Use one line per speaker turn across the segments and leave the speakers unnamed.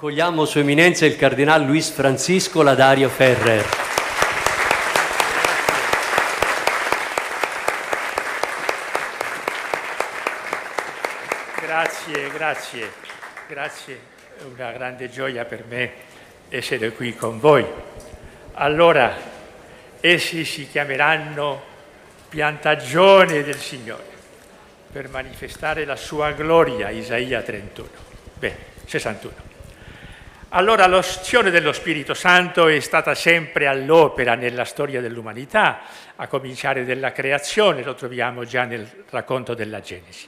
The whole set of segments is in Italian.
Accogliamo Sua Eminenza il Cardinale Luis Francisco Ladario Ferrer. Grazie, grazie, grazie. È una grande gioia per me essere qui con voi. Allora, essi si chiameranno piantagione del Signore per manifestare la sua gloria, Isaia 31, beh, 61. Allora l'azione dello Spirito Santo è stata sempre all'opera nella storia dell'umanità, a cominciare dalla creazione, lo troviamo già nel racconto della Genesi.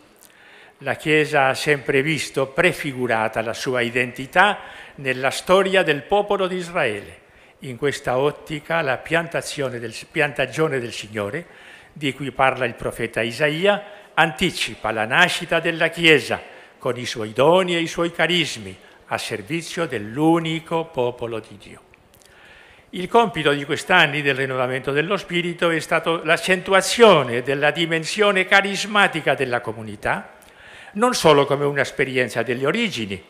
La Chiesa ha sempre visto prefigurata la sua identità nella storia del popolo di Israele. In questa ottica la del, piantagione del Signore, di cui parla il profeta Isaia, anticipa la nascita della Chiesa con i suoi doni e i suoi carismi, a servizio dell'unico popolo di Dio. Il compito di quest'anni del rinnovamento dello spirito è stato l'accentuazione della dimensione carismatica della comunità, non solo come un'esperienza delle origini,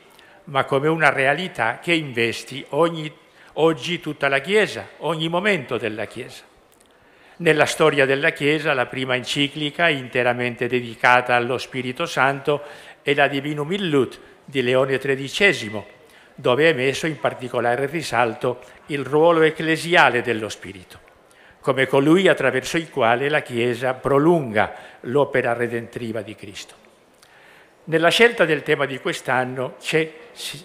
ma come una realtà che investi ogni, oggi tutta la Chiesa, ogni momento della Chiesa. Nella storia della Chiesa la prima enciclica interamente dedicata allo Spirito Santo è la Divinum Illut di Leone XIII, dove è messo in particolare risalto il ruolo ecclesiale dello Spirito, come colui attraverso il quale la Chiesa prolunga l'opera redentriva di Cristo. Nella scelta del tema di quest'anno ci, si,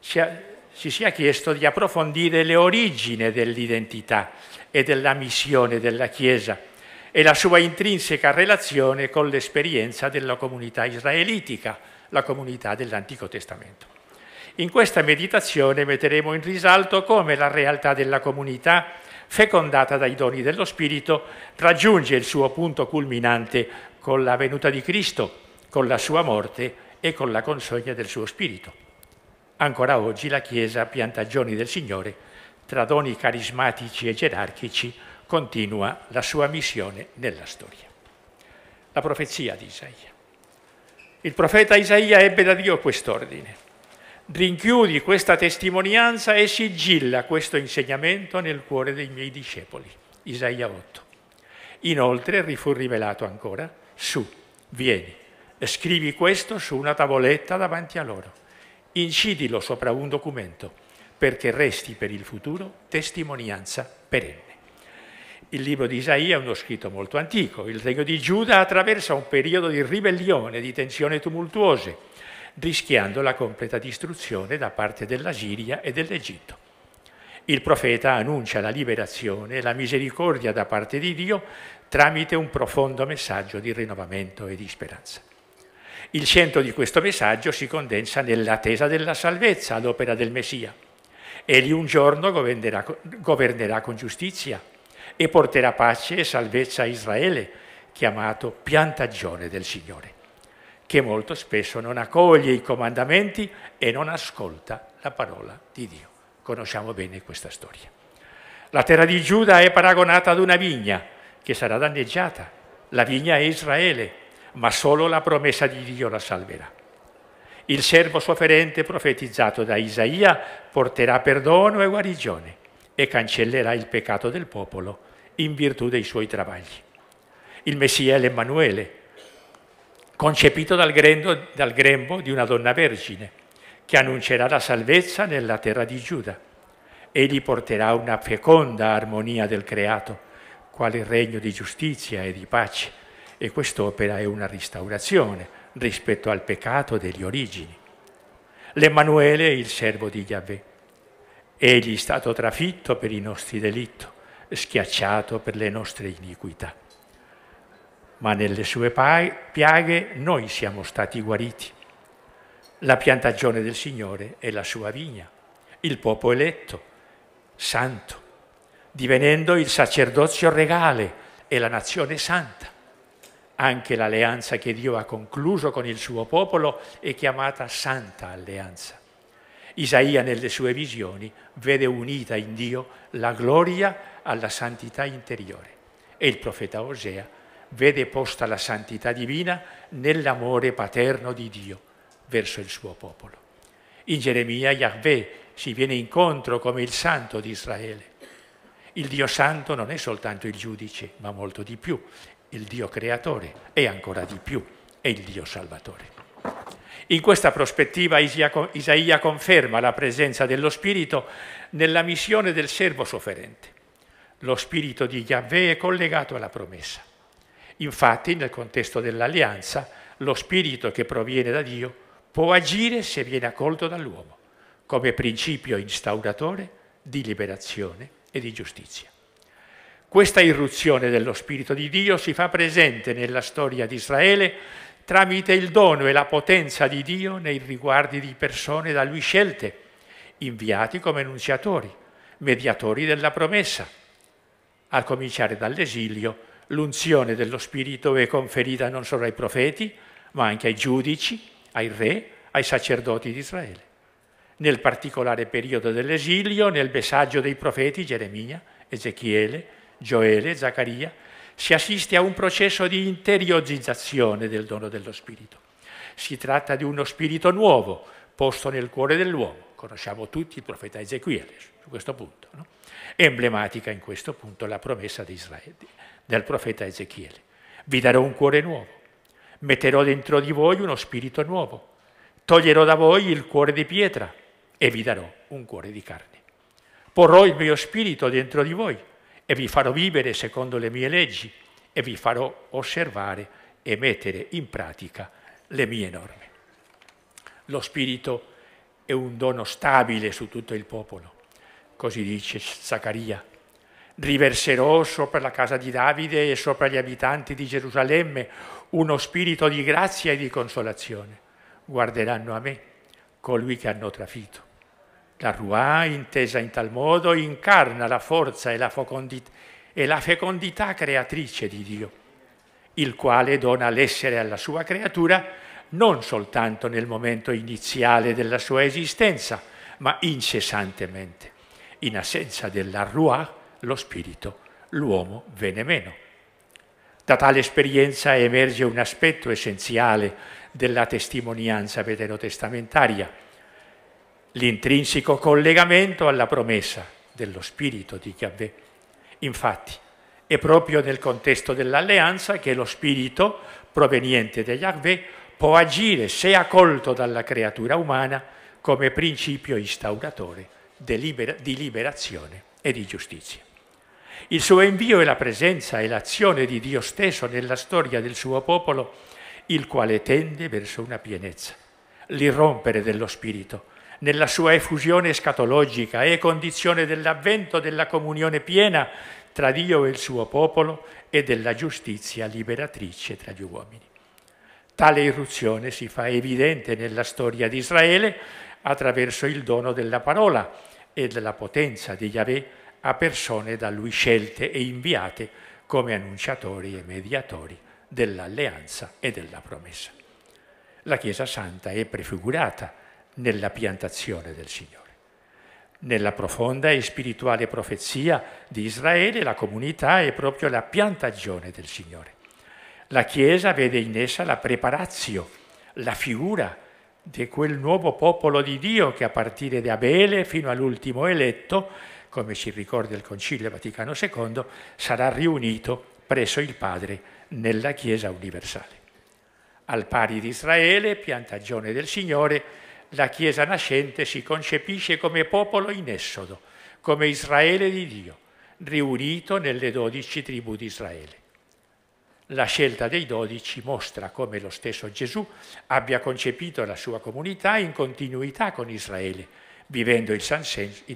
ci sia chiesto di approfondire le origini dell'identità e della missione della Chiesa e la sua intrinseca relazione con l'esperienza della comunità israelitica, la comunità dell'Antico Testamento. In questa meditazione metteremo in risalto come la realtà della comunità, fecondata dai doni dello Spirito, raggiunge il suo punto culminante con la venuta di Cristo, con la sua morte e con la consegna del suo Spirito. Ancora oggi la Chiesa, piantagioni del Signore, tra doni carismatici e gerarchici, continua la sua missione nella storia. La profezia di Isaia. Il profeta Isaia ebbe da Dio quest'ordine. Rinchiudi questa testimonianza e sigilla questo insegnamento nel cuore dei miei discepoli. Isaia 8. Inoltre gli fu rivelato ancora, su, vieni, scrivi questo su una tavoletta davanti a loro. Incidilo sopra un documento, perché resti per il futuro testimonianza perenne. Il libro di Isaia è uno scritto molto antico. Il regno di Giuda attraversa un periodo di ribellione, di tensioni tumultuose, rischiando la completa distruzione da parte della Siria e dell'Egitto. Il profeta annuncia la liberazione e la misericordia da parte di Dio tramite un profondo messaggio di rinnovamento e di speranza. Il centro di questo messaggio si condensa nell'attesa della salvezza all'opera del Messia. Egli un giorno governerà, governerà, con giustizia e porterà pace e salvezza a Israele, chiamato piantagione del Signore, che molto spesso non accoglie i comandamenti e non ascolta la parola di Dio. Conosciamo bene questa storia. La terra di Giuda è paragonata ad una vigna che sarà danneggiata. La vigna è Israele, ma solo la promessa di Dio la salverà. Il servo sofferente profetizzato da Isaia porterà perdono e guarigione e cancellerà il peccato del popolo in virtù dei suoi travagli. Il Messia è l'Emanuele, concepito dal, grendo, dal grembo di una donna vergine, che annuncerà la salvezza nella terra di Giuda. Egli porterà una feconda armonia del creato, quale regno di giustizia e di pace, e quest'opera è una restaurazione rispetto al peccato degli origini. L'Emanuele è il servo di Yahweh Egli è stato trafitto per i nostri delitti, schiacciato per le nostre iniquità. Ma nelle sue piaghe noi siamo stati guariti. La piantagione del Signore è la sua vigna, il popolo eletto, santo, divenendo il sacerdozio regale e la nazione santa. Anche l'alleanza che Dio ha concluso con il suo popolo è chiamata Santa Alleanza. Isaia nelle sue visioni vede unita in Dio la gloria alla santità interiore e il profeta Osea vede posta la santità divina nell'amore paterno di Dio verso il suo popolo. In Geremia Yahweh si viene incontro come il santo di Israele. Il Dio santo non è soltanto il giudice, ma molto di più. Il Dio creatore e ancora di più è il Dio salvatore. In questa prospettiva Isaia conferma la presenza dello Spirito nella missione del servo sofferente. Lo Spirito di Yahweh è collegato alla promessa. Infatti, nel contesto dell'alleanza, lo Spirito che proviene da Dio può agire se viene accolto dall'uomo, come principio instauratore di liberazione e di giustizia. Questa irruzione dello Spirito di Dio si fa presente nella storia di Israele tramite il dono e la potenza di Dio nei riguardi di persone da lui scelte, inviati come annunziatori, mediatori della promessa. A cominciare dall'esilio, l'unzione dello Spirito è conferita non solo ai profeti, ma anche ai giudici, ai re, ai sacerdoti di Israele. Nel particolare periodo dell'esilio, nel messaggio dei profeti Geremia, Ezechiele, Gioele, Zaccaria, si assiste a un processo di interiorizzazione del dono dello Spirito. Si tratta di uno Spirito nuovo posto nel cuore dell'uomo. Conosciamo tutti il profeta Ezechiele su questo punto. No? Emblematica in questo punto la promessa di Israele, del profeta Ezechiele. Vi darò un cuore nuovo, metterò dentro di voi uno spirito nuovo, toglierò da voi il cuore di pietra e vi darò un cuore di carne. Porrò il mio spirito dentro di voi e vi farò vivere secondo le mie leggi e vi farò osservare e mettere in pratica le mie norme. Lo Spirito è un dono stabile su tutto il popolo, così dice Zaccaria. Riverserò sopra la casa di Davide e sopra gli abitanti di Gerusalemme uno spirito di grazia e di consolazione. Guarderanno a me colui che hanno trafitto la Rua, intesa in tal modo, incarna la forza e la, fecondità, e la fecondità creatrice di Dio, il quale dona l'essere alla sua creatura non soltanto nel momento iniziale della sua esistenza, ma incessantemente. In assenza della Rua, lo spirito, l'uomo venne meno. Da tale esperienza emerge un aspetto essenziale della testimonianza veterotestamentaria, l'intrinseco collegamento alla promessa dello spirito di Yahweh. Infatti, è proprio nel contesto dell'alleanza che lo spirito proveniente da Yahvé può agire se accolto dalla creatura umana come principio instauratore di liberazione e di giustizia. Il suo invio è la presenza e l'azione di Dio stesso nella storia del suo popolo, il quale tende verso una pienezza, l'irrompere dello Spirito, nella sua effusione escatologica, è condizione dell'avvento della comunione piena tra Dio e il suo popolo e della giustizia liberatrice tra gli uomini. Tale irruzione si fa evidente nella storia di Israele attraverso il dono della parola e della potenza di Yahweh a persone da lui scelte e inviate come annunciatori e mediatori dell'alleanza e della promessa. La Chiesa Santa è prefigurata nella piantazione del Signore. Nella profonda e spirituale profezia di Israele la comunità è proprio la piantagione del Signore. La Chiesa vede in essa la preparazio, la figura di quel nuovo popolo di Dio che a partire da Abele fino all'ultimo eletto, come ci ricorda il Concilio Vaticano II, sarà riunito presso il Padre nella Chiesa universale. Al pari di Israele, piantagione del Signore, la Chiesa nascente si concepisce come popolo in esodo, come Israele di Dio, riunito nelle dodici tribù di Israele. La scelta dei dodici mostra come lo stesso Gesù abbia concepito la sua comunità in continuità con Israele, vivendo in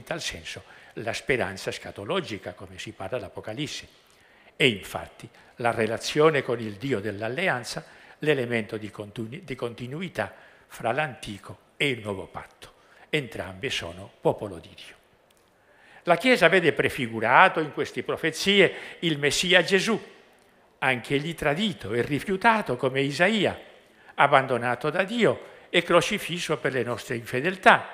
tal senso la speranza scatologica, come si parla l'Apocalisse. E infatti la relazione con il Dio dell'alleanza l'elemento di, di continuità fra l'Antico e il nuovo patto. Entrambe sono popolo di Dio. La Chiesa vede prefigurato in queste profezie il Messia Gesù, anche egli tradito e rifiutato come Isaia, abbandonato da Dio e crocifisso per le nostre infedeltà.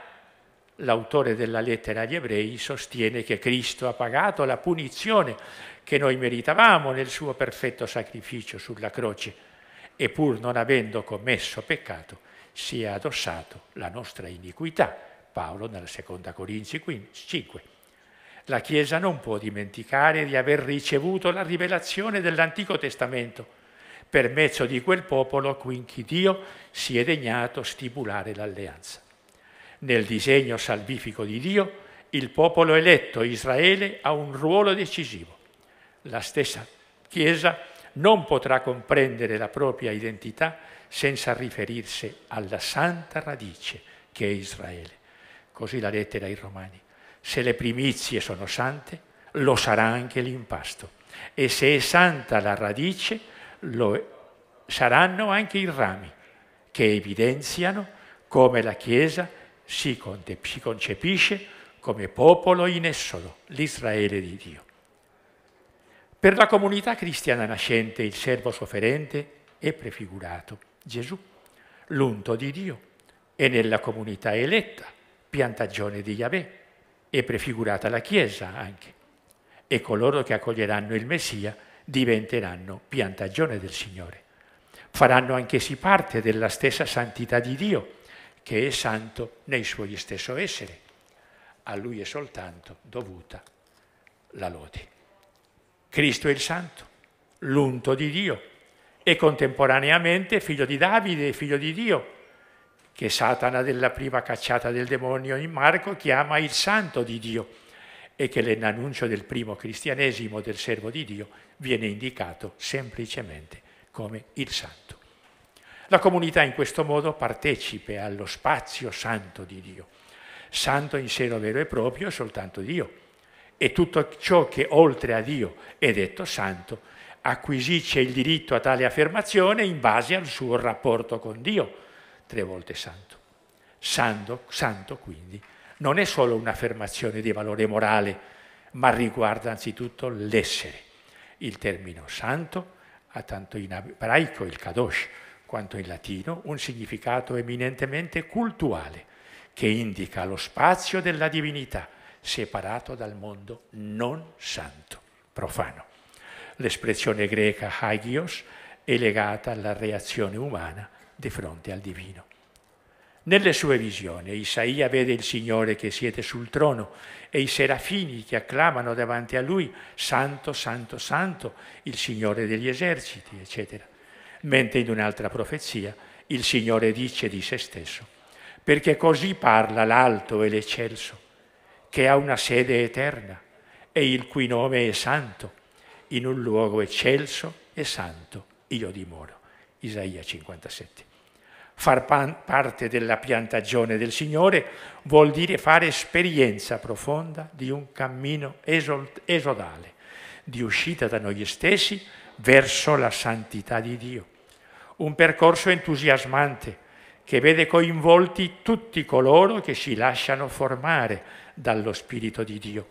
L'autore della lettera agli ebrei sostiene che Cristo ha pagato la punizione che noi meritavamo nel suo perfetto sacrificio sulla croce, e pur non avendo commesso peccato, si è addossato la nostra iniquità. Paolo nella seconda Corinzi 5. La Chiesa non può dimenticare di aver ricevuto la rivelazione dell'Antico Testamento per mezzo di quel popolo con cui Dio si è degnato stipulare l'alleanza. Nel disegno salvifico di Dio, il popolo eletto Israele ha un ruolo decisivo. La stessa Chiesa non potrà comprendere la propria identità senza riferirsi alla santa radice che è Israele. Così la lettera ai Romani. Se le primizie sono sante, lo sarà anche l'impasto. E se è santa la radice, lo saranno anche i rami, che evidenziano come la Chiesa si, concepisce come popolo in esodo, l'Israele di Dio. Per la comunità cristiana nascente il servo sofferente è prefigurato Gesù, l'unto di Dio, e nella comunità eletta, piantagione di Yahweh, e prefigurata la Chiesa anche. E coloro che accoglieranno il Messia diventeranno piantagione del Signore. Faranno anch'essi parte della stessa santità di Dio, che è santo nei suoi stesso essere. A lui è soltanto dovuta la lode. Cristo è il santo, l'unto di Dio, e contemporaneamente figlio di Davide, figlio di Dio, che Satana della prima cacciata del demonio in Marco chiama il santo di Dio e che nell'annuncio del primo cristianesimo del servo di Dio viene indicato semplicemente come il santo. La comunità in questo modo partecipe allo spazio santo di Dio. Santo in seno vero e proprio è soltanto Dio e tutto ciò che oltre a Dio è detto santo acquisisce il diritto a tale affermazione in base al suo rapporto con Dio, tre volte santo. Santo, santo quindi non è solo un'affermazione di valore morale, ma riguarda anzitutto l'essere. Il termine santo ha tanto in ebraico, il kadosh, quanto in latino un significato eminentemente cultuale, che indica lo spazio della divinità separato dal mondo non santo, profano l'espressione greca hagios è legata alla reazione umana di fronte al divino. Nelle sue visioni Isaia vede il Signore che siede sul trono e i serafini che acclamano davanti a lui Santo, Santo, Santo, il Signore degli eserciti, eccetera. Mentre in un'altra profezia il Signore dice di se stesso, perché così parla l'alto e l'eccelso, che ha una sede eterna e il cui nome è santo in un luogo eccelso e santo io dimoro. Isaia 57. Far pan- parte della piantagione del Signore vuol dire fare esperienza profonda di un cammino esol- esodale, di uscita da noi stessi verso la santità di Dio. Un percorso entusiasmante che vede coinvolti tutti coloro che si lasciano formare dallo Spirito di Dio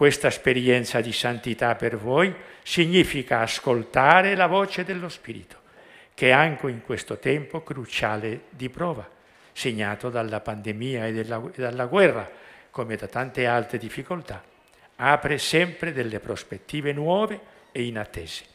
questa esperienza di santità per voi significa ascoltare la voce dello Spirito, che anche in questo tempo cruciale di prova, segnato dalla pandemia e, della, e dalla guerra, come da tante altre difficoltà, apre sempre delle prospettive nuove e inattese.